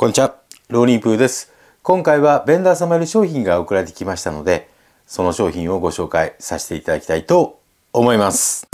こんにちは、ローリンプーです。今回はベンダー様より商品が送られてきましたので、その商品をご紹介させていただきたいと思います。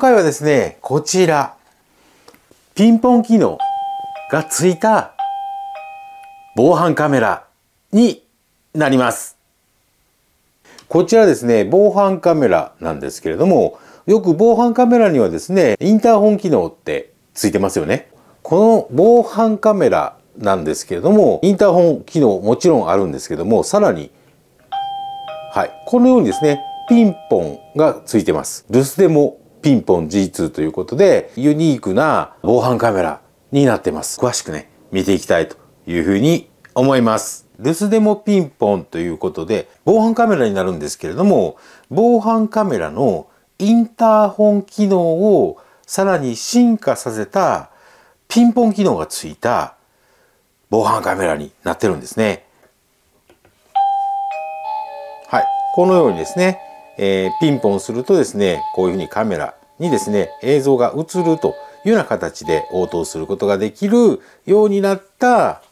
回はですね、こちら。ピンポン機能がついた防犯カメラになります。こちらですね、防犯カメラなんですけれども、よく防犯カメラにはですね、インターホン機能ってついてますよね。この防犯カメラなんですけれども、インターホン機能もちろんあるんですけども、さらに、はい、このようにですね、ピンポンがついてます。留守でもピンポン G2 ということで、ユニークな防犯カメラになってます。詳しくね、見ていきたいというふうに思います。留守でもピンポンということで、防犯カメラになるんですけれども、防犯カメラのインターホン機能をさらに進化させたピンポン機能がついた防犯カメラになってるんですね。はい。このようにですね、えー、ピンポンするとですねこういうふうにカメラにですね映像が映るというような形で応答することができるようになった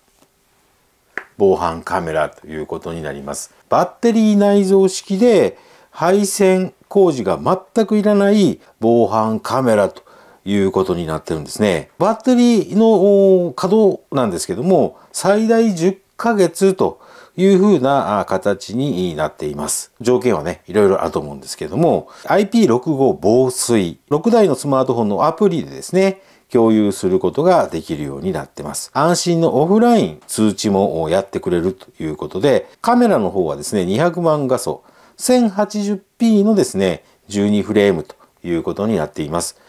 防犯カメラということになります。バッテリー内蔵式で配線工事が全くいらない防犯カメラということになってるんですね。バッテリーの稼働なんですけども最大10ヶ月というふうな形になっています。条件はね、いろいろあると思うんですけども、IP65 防水、6台のスマートフォンのアプリでですね、共有することができるようになってます。安心のオフライン通知もやってくれるということで、カメラの方はですね、200万画素、1080p のですね、12フレームということになっています。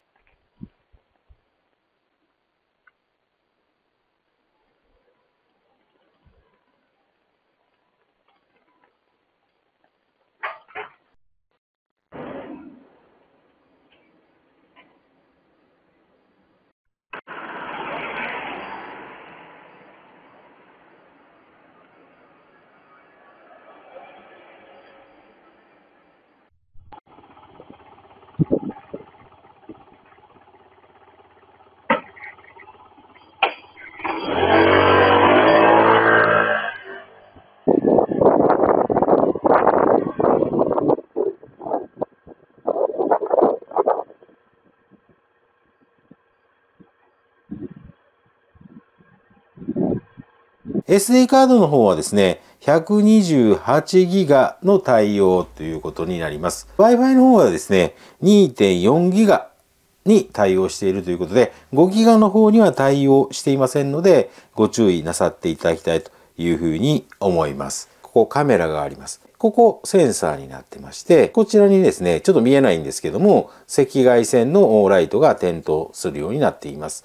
SD カードの方はですね、128ギガの対応ということになります。Wi-Fi の方はですね、2.4ギガに対応しているということで、5ギガの方には対応していませんので、ご注意なさっていただきたいというふうに思います。ここカメラがあります。ここセンサーになってまして、こちらにですね、ちょっと見えないんですけども、赤外線のライトが点灯するようになっています。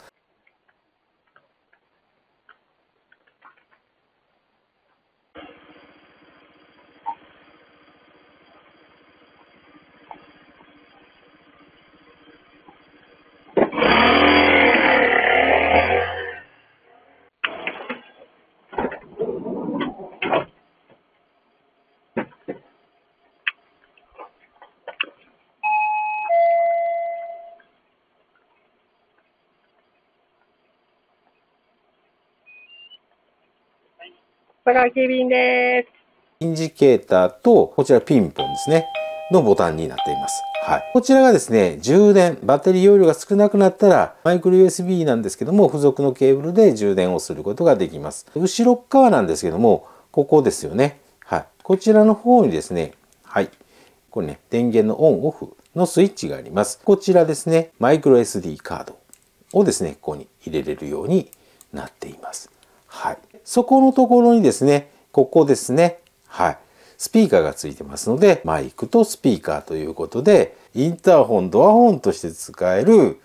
佐川急便です。インジケーターと、こちらピンポンですね。のボタンになっています。はい。こちらがですね、充電、バッテリー容量が少なくなったら、マイクロ USB なんですけども、付属のケーブルで充電をすることができます。後ろ側なんですけども、ここですよね。はい。こちらの方にですね、はい。これね、電源のオンオフのスイッチがあります。こちらですね、マイクロ SD カードをですね、ここに入れれるようになっています。はい。そこのところにですね、ここですね。はい。スピーカーがついてますので、マイクとスピーカーということで、インターホン、ドアホンとして使える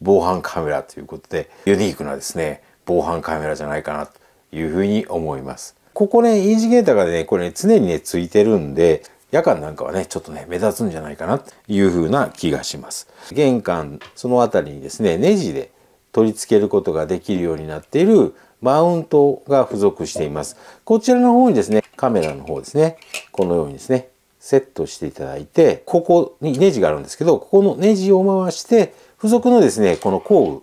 防犯カメラということで、ユニークなですね、防犯カメラじゃないかなというふうに思います。ここね、インジゲーターがね、これ、ね、常にね、ついてるんで、夜間なんかはね、ちょっとね、目立つんじゃないかなというふうな気がします。玄関、その辺りにですね、ネジで取り付けることができるようになっているマウントが付属しています。こちらの方にですね、カメラの方ですね、このようにですね、セットしていただいて、ここにネジがあるんですけど、ここのネジを回して、付属のですね、この工具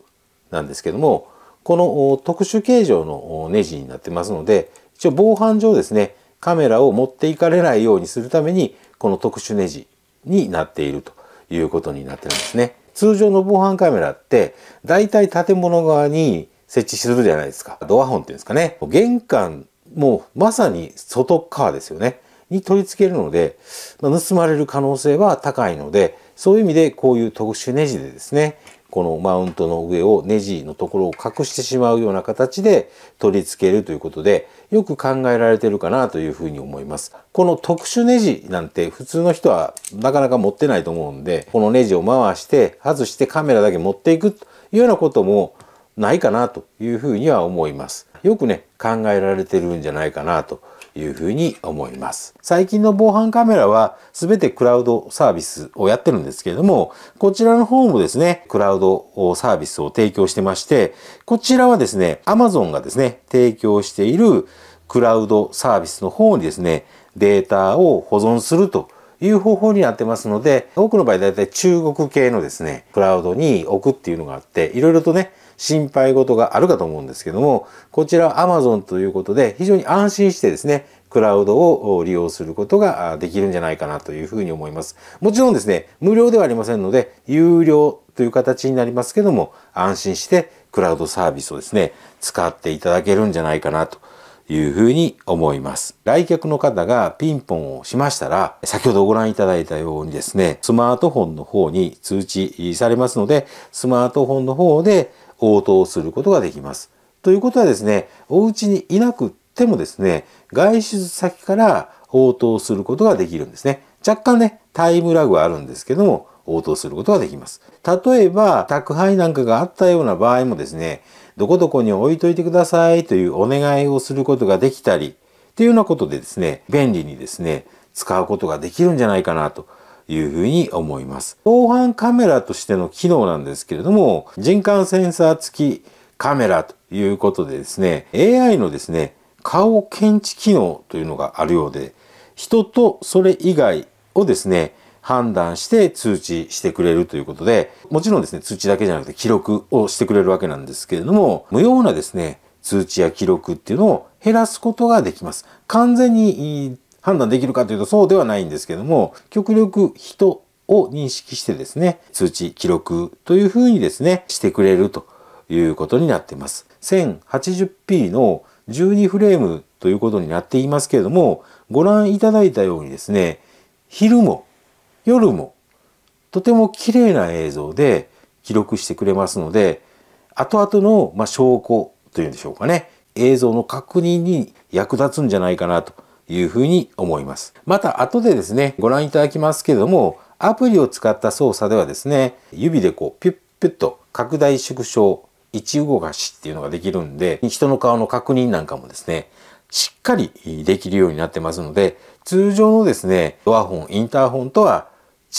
なんですけども、この特殊形状のネジになってますので、一応防犯上ですね、カメラを持っていかれないようにするために、この特殊ネジになっているということになってるんですね。通常の防犯カメラって、だいたい建物側に設置するじゃないですか。ドアホンっていうんですかね。玄関もまさに外側ですよね。に取り付けるので、まあ、盗まれる可能性は高いので、そういう意味でこういう特殊ネジでですね、このマウントの上をネジのところを隠してしまうような形で取り付けるということでよく考えられてるかなというふうに思います。この特殊ネジなんて普通の人はなかなか持ってないと思うんでこのネジを回して外してカメラだけ持っていくというようなこともないかなというふうには思います。よくね、考えられてるんじゃないかなというふうに思います。最近の防犯カメラは全てクラウドサービスをやってるんですけれども、こちらの方もですね、クラウドサービスを提供してまして、こちらはですね、Amazon がですね、提供しているクラウドサービスの方にですね、データを保存するという方法になってますので、多くの場合だいたい中国系のですね、クラウドに置くっていうのがあって、いろいろとね、心配事があるかと思うんですけども、こちらは Amazon ということで非常に安心してですね、クラウドを利用することができるんじゃないかなというふうに思います。もちろんですね、無料ではありませんので、有料という形になりますけども、安心してクラウドサービスをですね、使っていただけるんじゃないかなというふうに思います。来客の方がピンポンをしましたら、先ほどご覧いただいたようにですね、スマートフォンの方に通知されますので、スマートフォンの方で応答することができます。ということはですね、お家にいなくてもですね、外出先から応答することができるんですね。若干ね、タイムラグはあるんですけども、応答することができます。例えば、宅配なんかがあったような場合もですね、どこどこに置いといてくださいというお願いをすることができたり、っていうようなことでですね、便利にですね、使うことができるんじゃないかなというふうに思います。防犯カメラとしての機能なんですけれども、人感センサー付きカメラということでですね、AI のですね、顔検知機能というのがあるようで、人とそれ以外をですね、判断して通知してくれるということで、もちろんですね、通知だけじゃなくて記録をしてくれるわけなんですけれども、無用なですね、通知や記録っていうのを減らすことができます。完全に判断できるかというとそうではないんですけども、極力人を認識してですね、通知、記録というふうにですね、してくれるということになっています。1080p の12フレームということになっていますけれども、ご覧いただいたようにですね、昼も夜もとても綺麗な映像で記録してくれますので、後々の、ま証拠というんでしょうかね、映像の確認に役立つんじゃないかなというふうに思います。また後でですね、ご覧いただきますけれども、アプリを使った操作ではですね、指でこうピュッピュッと拡大縮小、一動かしっていうのができるんで、人の顔の確認なんかもですね、しっかりできるようになってますので、通常のですね、ドアホン、インターホンとは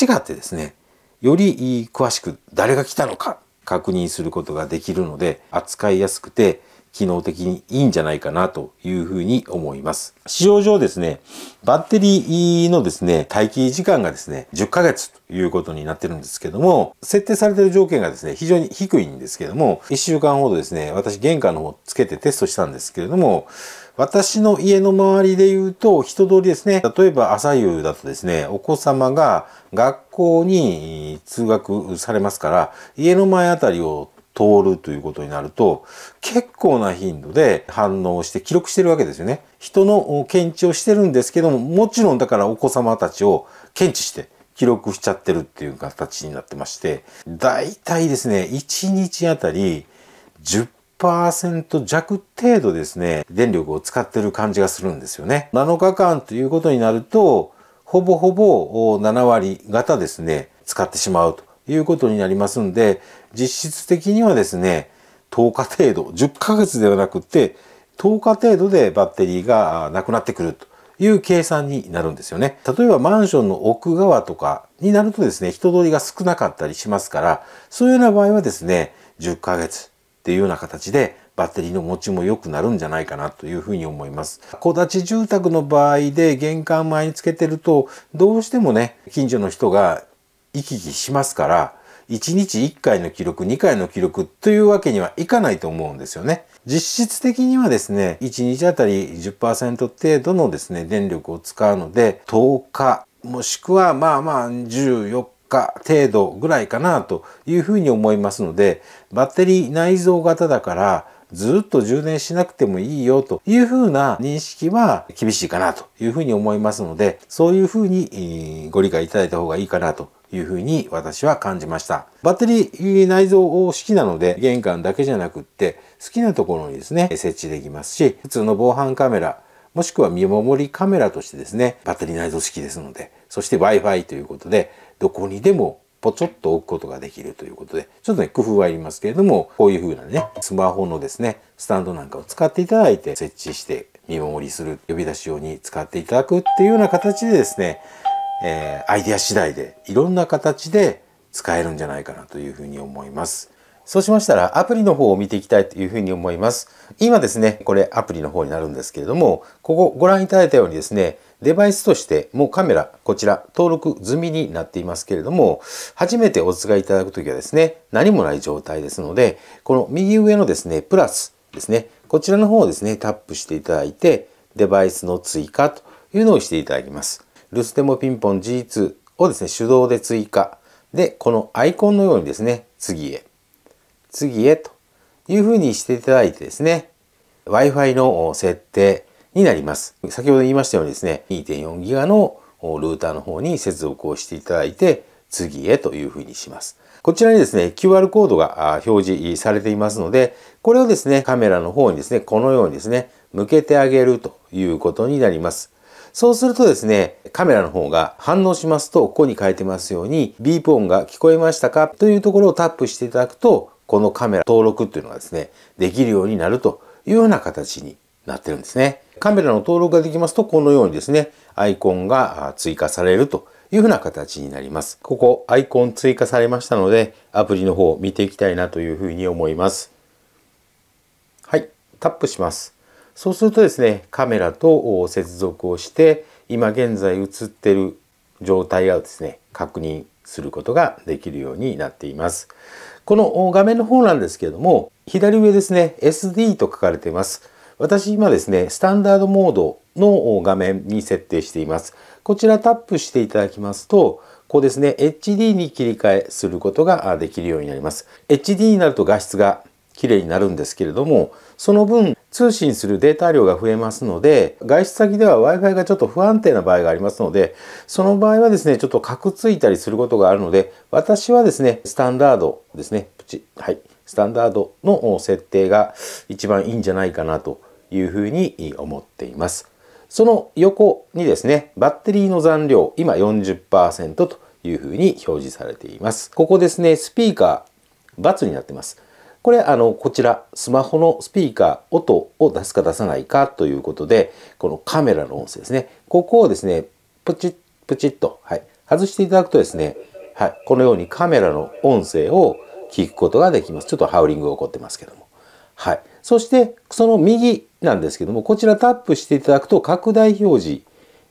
違ってですね、より詳しく誰が来たのか確認することができるので、扱いやすくて、機能的にいいんじゃないかなというふうに思います。市場上ですね、バッテリーのですね、待機時間がですね、10ヶ月ということになってるんですけども、設定されてる条件がですね、非常に低いんですけども、1週間ほどですね、私玄関の方つけてテストしたんですけれども、私の家の周りで言うと人通りですね、例えば朝夕だとですね、お子様が学校に通学されますから、家の前あたりを通るということになると結構な頻度で反応して記録してるわけですよね。人の検知をしてるんですけどももちろんだからお子様たちを検知して記録しちゃってるっていう形になってまして大体ですね1日あたり10%弱程度ですね電力を使ってる感じがするんですよね。7日間ということになるとほぼほぼ7割方ですね使ってしまうということになりますんで、実質的にはですね、10日程度、10ヶ月ではなくて、10日程度でバッテリーがなくなってくるという計算になるんですよね。例えばマンションの奥側とかになるとですね、人通りが少なかったりしますから、そういうような場合はですね、10ヶ月っていうような形でバッテリーの持ちも良くなるんじゃないかなというふに思います。戸建ち住宅の場合で玄関前につけてるとどうしてもね近所の人が行き来しますから、1日1回の記録、2回の記録というわけにはいかないと思うんですよね。実質的にはですね、1日あたり10%程度のですね、電力を使うので、10日、もしくはまあまあ14日程度ぐらいかなというふうに思いますので、バッテリー内蔵型だから、ずっと充電しなくてもいいよというふうな認識は厳しいかなというふうに思いますので、そういうふうにご理解いただいた方がいいかなというふうに私は感じました。バッテリー内蔵を式なので玄関だけじゃなくって好きなところにですね設置できますし普通の防犯カメラもしくは見守りカメラとしてですねバッテリー内蔵式ですのでそして Wi-Fi ということでどこにでもポチョっと置くことができるということで、ちょっとね、工夫はいりますけれども、こういう風なね、スマホのですね、スタンドなんかを使っていただいて設置して見守りする、呼び出し用に使っていただくっていうような形でですね、えー、アイデア次第でいろんな形で使えるんじゃないかなというふうに思います。そうしましたらアプリの方を見ていきたいというふうに思います。今ですね、これアプリの方になるんですけれども、ここご覧いただいたようにですね、デバイスとしてもうカメラ、こちら登録済みになっていますけれども、初めてお使いいただくときはですね、何もない状態ですので、この右上のですね、プラスですね、こちらの方をですね、タップしていただいて、デバイスの追加というのをしていただきます。ルステモピンポン G2 をですね、手動で追加。で、このアイコンのようにですね、次へ、次へというふうにしていただいてですね、Wi-Fi の設定になります。先ほど言いましたようにですね、2.4ギガのルーターの方に接続をしていただいて、次へというふうにします。こちらにですね、QR コードが表示されていますので、これをですね、カメラの方にですね、このようにですね、向けてあげるということになります。そうするとですね、カメラの方が反応しますと、ここに書いてますように、ビープ音が聞こえましたかというところをタップしていただくと、このカメラ登録っていうのがですね、できるようになるというような形になってるんですね。カメラの登録ができますと、このようにですね、アイコンが追加されるというふうな形になります。ここ、アイコン追加されましたので、アプリの方を見ていきたいなというふうに思います。はい、タップします。そうするとですねカメラと接続をして今現在映ってる状態をですね確認することができるようになっています。この画面の方なんですけれども左上ですね SD と書かれています。私今ですねスタンダードモードの画面に設定しています。こちらタップしていただきますとこうですね HD に切り替えすることができるようになります。HD になると画質がきれいになるんですけれどもその分通信するデータ量が増えますので外出先では w i f i がちょっと不安定な場合がありますのでその場合はですねちょっとカクついたりすることがあるので私はですねスタンダードですねプチはいスタンダードの設定が一番いいんじゃないかなというふうに思っています。その横にですね、バッテリーの残量、今40%というふうに表示されています。ここですね、スピーカー、×になってます。これ、あの、こちら、スマホのスピーカー、音を出すか出さないかということで、このカメラの音声ですね。ここをですね、プチッ、プチッと、はい、外していただくとですね、はい、このようにカメラの音声を聞くことができます。ちょっとハウリングが起こってますけども。はい。そして、その右なんですけども、こちらタップしていただくと拡大表示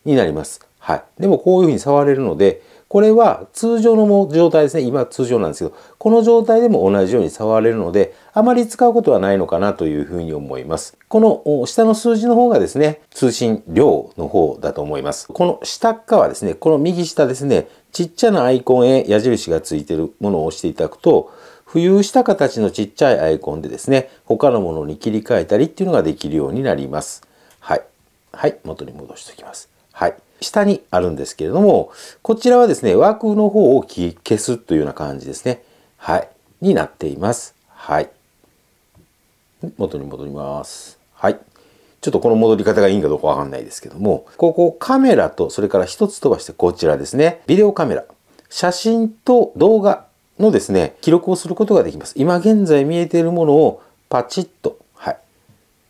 になります。はい。でもこういうふうに触れるので、これは通常の状態ですね。今通常なんですけど、この状態でも同じように触れるので、あまり使うことはないのかなというふうに思います。この下の数字の方がですね、通信量の方だと思います。この下側ですね、この右下ですね、ちっちゃなアイコンへ矢印がついているものを押していただくと、浮遊した形のちっちゃいアイコンでですね、他のものに切り替えたりっていうのができるようになります。はい。はい、元に戻しておきます。はい。下にあるんですけれども、こちらはですね、枠の方を消すというような感じですね。はい。になっています。はい。元に戻ります。はい。ちょっとこの戻り方がいいんかどうかわかんないですけども、ここカメラと、それから一つ飛ばしてこちらですね、ビデオカメラ、写真と動画のですね、記録をすることができます。今現在見えているものをパチッと、はい。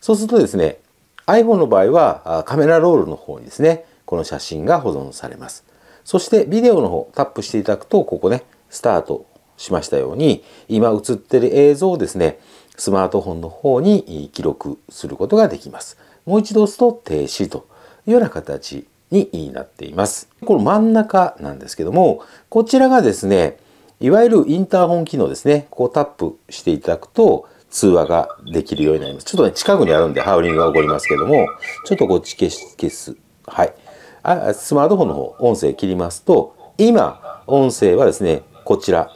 そうするとですね、iPhone の場合はカメラロールの方にですね、この写真が保存されます。そしてビデオの方タップしていただくとここねスタートしましたように今映ってる映像をですねスマートフォンの方に記録することができます。もう一度押すと停止というような形になっています。この真ん中なんですけどもこちらがですねいわゆるインターホン機能ですねこうタップしていただくと通話ができるようになります。ちょっとね近くにあるんでハウリングが起こりますけどもちょっとこっち消す。はい。あスマートフォンの方、音声切りますと、今、音声はですね、こちら、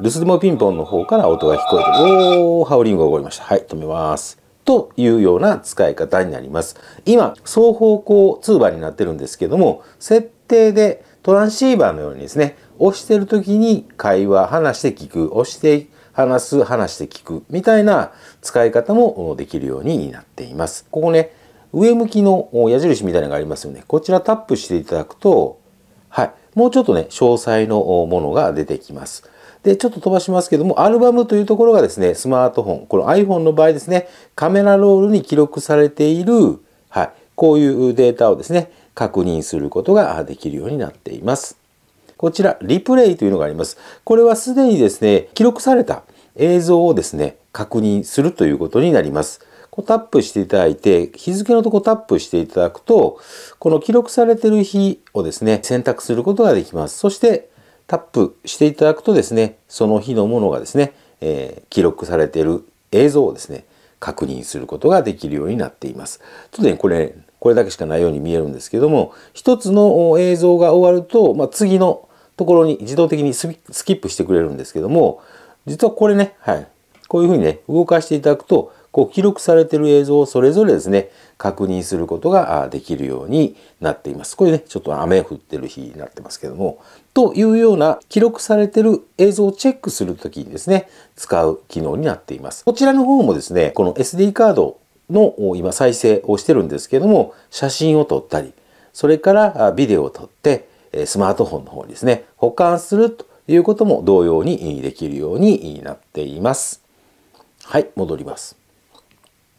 留守でもピンポンの方から音が聞こえておおー、ハウリングが起こりました。はい、止めます。というような使い方になります。今、双方向通話になってるんですけども、設定でトランシーバーのようにですね、押してる時に会話、話して聞く、押して話す、話して聞く、みたいな使い方もできるようになっています。ここね、上向きの矢印みたいなのがありますよね。こちらタップしていただくと、はい、もうちょっとね、詳細のものが出てきます。で、ちょっと飛ばしますけども、アルバムというところがですね、スマートフォン、この iPhone の場合ですね、カメラロールに記録されている、はい、こういうデータをですね、確認することができるようになっています。こちら、リプレイというのがあります。これはすでにですね、記録された映像をですね、確認するということになります。タップしていただいて、日付のとこタップしていただくと、この記録されてる日をですね、選択することができます。そして、タップしていただくとですね、その日のものがですね、えー、記録されている映像をですね、確認することができるようになっています。ちょっとね、これ、これだけしかないように見えるんですけども、一つの映像が終わると、まあ、次のところに自動的にスキップしてくれるんですけども、実はこれね、はい、こういうふうにね、動かしていただくと、こう記録されてる映像をそれぞれですね確認することができるようになっています。これねちょっと雨降ってる日になってますけどもというような記録されてる映像をチェックするときにですね使う機能になっています。こちらの方もですねこの SD カードの今再生をしてるんですけども写真を撮ったりそれからビデオを撮ってスマートフォンの方にですね保管するということも同様にできるようになっています。はい戻ります。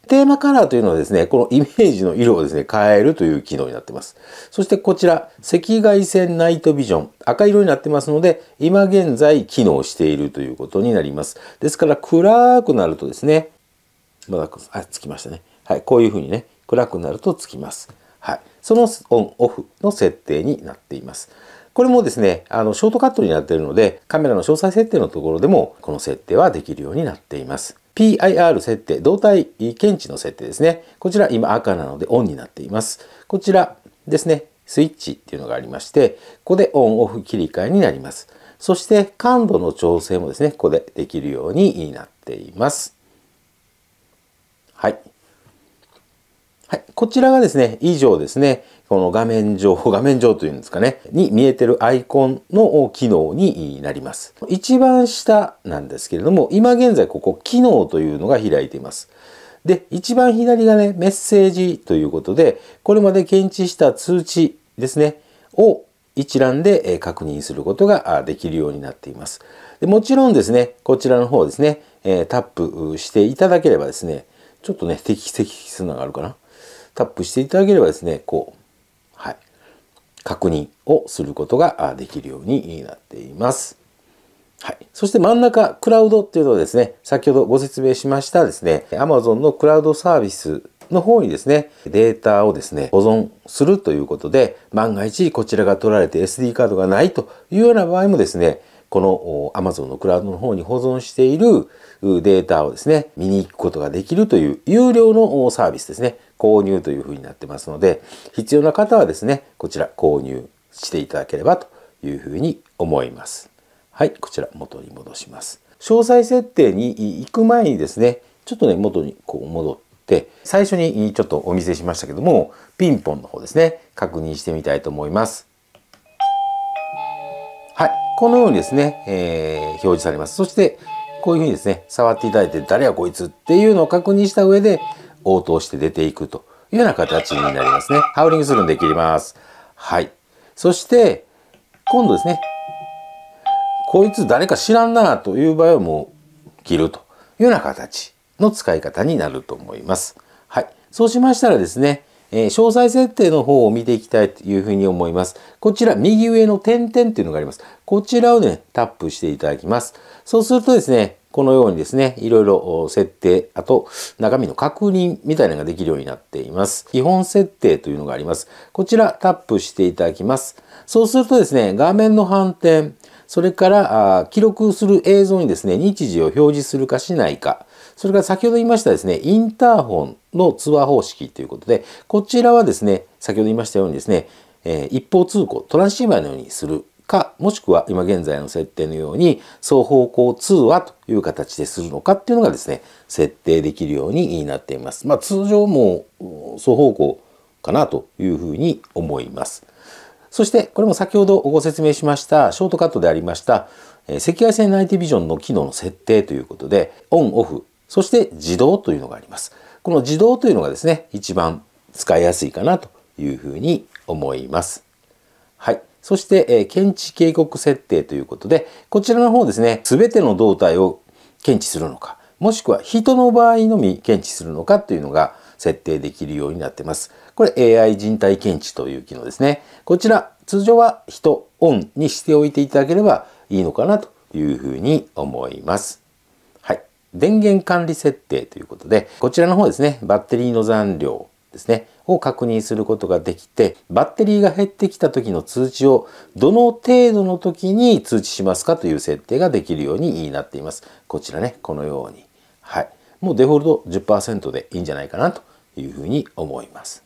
テーマカラーというのはですね、このイメージの色をですね、変えるという機能になってます。そしてこちら、赤外線ナイトビジョン、赤色になってますので、今現在機能しているということになります。ですから暗くなるとですね、まだ、あ、つきましたね。はい、こういうふうにね、暗くなるとつきます。はい、そのオンオフの設定になっています。これもですね、あの、ショートカットになっているので、カメラの詳細設定のところでも、この設定はできるようになっています。PIR 設定、動体検知の設定ですね。こちら今赤なのでオンになっています。こちらですね、スイッチっていうのがありまして、ここでオンオフ切り替えになります。そして感度の調整もですね、ここでできるようになっています。はい。こちらがですね、以上ですね、この画面上、画面上というんですかね、に見えてるアイコンの機能になります。一番下なんですけれども、今現在ここ、機能というのが開いています。で、一番左がね、メッセージということで、これまで検知した通知ですね、を一覧で確認することができるようになっています。でもちろんですね、こちらの方ですね、タップしていただければですね、ちょっとね、適切なのがあるかな。タップしていただければですね、こう、はい、確認をすることができるようになっています。はい。そして真ん中、クラウドっていうのはですね、先ほどご説明しましたですね、Amazon のクラウドサービスの方にですね、データをですね、保存するということで、万が一こちらが取られて SD カードがないというような場合もですね、この Amazon のクラウドの方に保存しているデータをですね、見に行くことができるという有料のサービスですね。購入というふうになってますので、必要な方はですね、こちら購入していただければというふうに思います。はい、こちら元に戻します。詳細設定に行く前にですね、ちょっとね、元にこう戻って、最初にちょっとお見せしましたけども、ピンポンの方ですね、確認してみたいと思います。はい、このようにですね、えー、表示されます。そして、こういうふうにですね、触っていただいて、誰やこいつっていうのを確認した上で、応答して出ていくというような形になりますね。ハウリングするんで切ります。はい。そして、今度ですね、こいつ誰か知らんなという場合はもう切るというような形の使い方になると思います。はい。そうしましたらですね、えー、詳細設定の方を見ていきたいというふうに思います。こちら、右上の点々っていうのがあります。こちらをね、タップしていただきます。そうするとですね、このようにですね、いろいろ設定、あと中身の確認みたいなのができるようになっています。基本設定というのがあります。こちらタップしていただきます。そうするとですね、画面の反転、それから記録する映像にですね、日時を表示するかしないか、それから先ほど言いましたですね、インターホンの通話方式ということで、こちらはですね、先ほど言いましたようにですね、え一方通行、トランシーバーのようにするか、もしくは今現在の設定のように、双方向通話という形でするのかっていうのがですね、設定できるようになっています。まあ、通常も双方向かなというふうに思います。そして、これも先ほどご説明しました、ショートカットでありました、赤外線ナイィビジョンの機能の設定ということで、オンオフそして自動というのがあります。この自動というのがですね、一番使いやすいかなというふうに思います。はい。そして、え検知警告設定ということで、こちらの方ですね、すべての胴体を検知するのか、もしくは人の場合のみ検知するのかというのが設定できるようになっています。これ AI 人体検知という機能ですね。こちら、通常は人オンにしておいていただければいいのかなというふうに思います。電源管理設定ということで、こちらの方ですね、バッテリーの残量ですね、を確認することができて、バッテリーが減ってきた時の通知をどの程度の時に通知しますかという設定ができるようになっています。こちらね、このように。はい。もうデフォルト10%でいいんじゃないかなというふうに思います。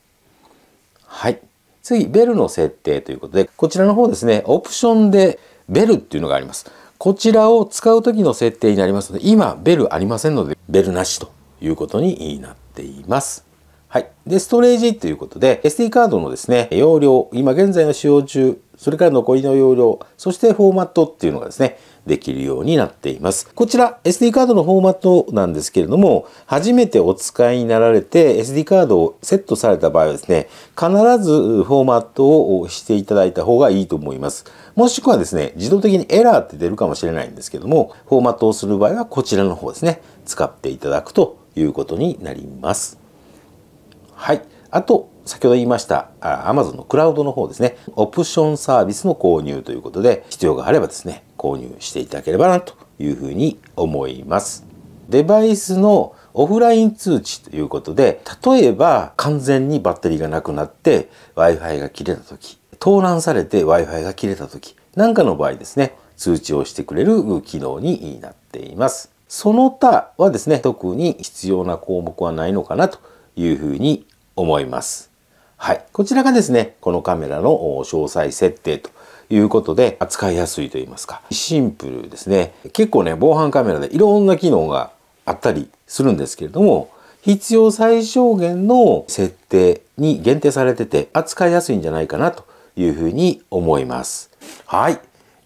はい。次、ベルの設定ということで、こちらの方ですね、オプションでベルっていうのがあります。こちらを使う時の設定になりますので、今ベルありませんので、ベルなしということになっています。はい。で、ストレージということで、SD カードのですね、容量、今現在の使用中、それから残りの容量、そしてフォーマットっていうのがですね、できるようになっています。こちら SD カードのフォーマットなんですけれども、初めてお使いになられて SD カードをセットされた場合はですね、必ずフォーマットをしていただいた方がいいと思います。もしくはですね、自動的にエラーって出るかもしれないんですけども、フォーマットをする場合はこちらの方ですね、使っていただくということになります。はい。あと、先ほど言いました Amazon のクラウドの方ですね、オプションサービスの購入ということで、必要があればですね、購入していただければなというふうに思います。デバイスのオフライン通知ということで、例えば完全にバッテリーがなくなって Wi-Fi が切れた時、盗難されて Wi-Fi が切れた時なんかの場合ですね、通知をしてくれる機能になっています。その他はですね、特に必要な項目はないのかなというふうに思います。はい。こちらがですね、このカメラの詳細設定ということで扱いやすいと言いますかシンプルですね結構ね防犯カメラでいろんな機能があったりするんですけれども必要最小限の設定に限定されてて扱いやすいんじゃないかなというふうに思いますはい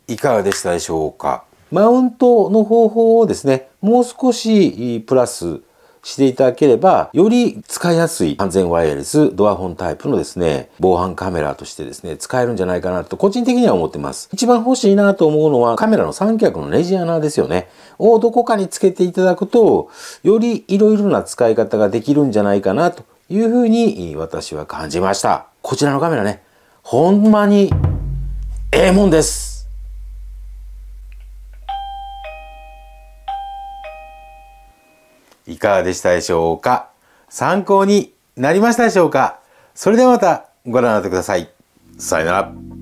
いかがでしたでしょうかマウントの方法をですねもう少しプラスしていただければ、より使いやすい完全ワイヤレスドアホンタイプのですね、防犯カメラとしてですね、使えるんじゃないかなと個人的には思ってます。一番欲しいなと思うのはカメラの三脚のネジ穴ですよね。をどこかにつけていただくと、より色々な使い方ができるんじゃないかなというふうに私は感じました。こちらのカメラね、ほんまにええもんです。いかがでしたでしょうか参考になりましたでしょうかそれではまたご覧になってください。さよなら。